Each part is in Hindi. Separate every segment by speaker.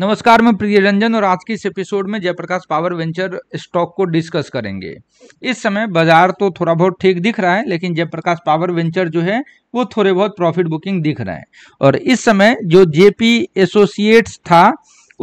Speaker 1: नमस्कार मैं प्रिय रंजन और आज के इस एपिसोड में जयप्रकाश पावर वेंचर स्टॉक को डिस्कस करेंगे इस समय बाजार तो थोड़ा बहुत ठीक दिख रहा है लेकिन जयप्रकाश पावर वेंचर जो है वो थोड़े बहुत प्रॉफिट बुकिंग दिख रहा है और इस समय जो जेपी एसोसिएट्स था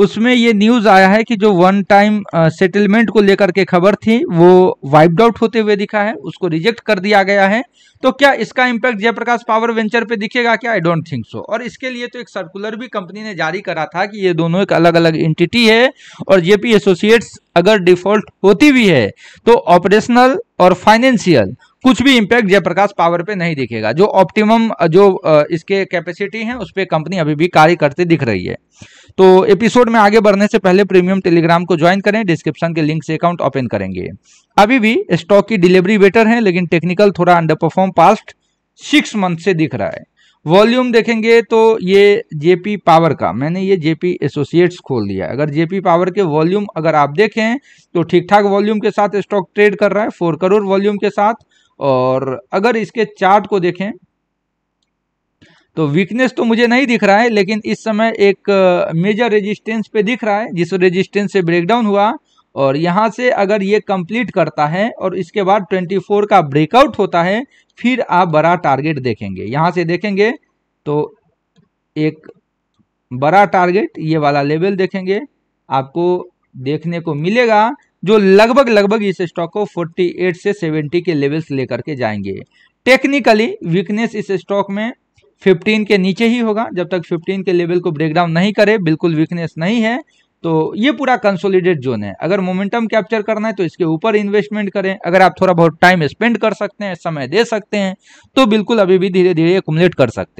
Speaker 1: उसमें ये न्यूज आया है कि जो वन टाइम सेटलमेंट को लेकर के खबर थी वो वाइप्ड आउट होते हुए दिखा है उसको रिजेक्ट कर दिया गया है तो क्या इसका इम्पैक्ट जयप्रकाश पावर वेंचर पे दिखेगा क्या आई डोंट थिंक सो और इसके लिए तो एक सर्कुलर भी कंपनी ने जारी करा था कि ये दोनों एक अलग अलग एंटिटी है और जेपी एसोसिएट्स अगर डिफॉल्ट होती भी है तो ऑपरेशनल और फाइनेंशियल कुछ भी इंपैक्ट जयप्रकाश पावर पे नहीं दिखेगा जो ऑप्टिमम जो इसके कैपेसिटी है उस पर कंपनी अभी भी कार्य करते दिख रही है तो एपिसोड में आगे बढ़ने से पहले प्रीमियम टेलीग्राम को ज्वाइन करें डिस्क्रिप्शन के लिंक से अकाउंट ओपन करेंगे अभी भी स्टॉक की डिलीवरी बेटर है लेकिन टेक्निकल थोड़ा underperform past six month से दिख रहा है वॉल्यूम देखेंगे तो ये जेपी पावर का मैंने ये जेपी एसोसिएट्स खोल दिया अगर जेपी पावर के वॉल्यूम अगर आप देखें तो ठीक ठाक वॉल्यूम के साथ स्टॉक ट्रेड कर रहा है फोर करोड़ वॉल्यूम के साथ और अगर इसके चार्ट को देखें तो वीकनेस तो मुझे नहीं दिख रहा है लेकिन इस समय एक मेजर रेजिस्टेंस पे दिख रहा है जिस रेजिस्टेंस से ब्रेकडाउन हुआ और यहाँ से अगर ये कंप्लीट करता है और इसके बाद 24 का ब्रेकआउट होता है फिर आप बड़ा टारगेट देखेंगे यहाँ से देखेंगे तो एक बड़ा टारगेट ये वाला लेवल देखेंगे आपको देखने को मिलेगा जो लगभग लगभग इस स्टॉक को 48 से 70 के लेवल्स लेकर के जाएंगे टेक्निकली वीकनेस इस स्टॉक में 15 के नीचे ही होगा जब तक 15 के लेवल को ब्रेकडाउन नहीं करे बिल्कुल वीकनेस नहीं है तो ये पूरा कंसोलिडेट जोन है अगर मोमेंटम कैप्चर करना है तो इसके ऊपर इन्वेस्टमेंट करें अगर आप थोड़ा बहुत टाइम स्पेंड कर सकते हैं समय दे सकते हैं तो बिल्कुल अभी भी धीरे धीरे एकमुलेट कर सकते हैं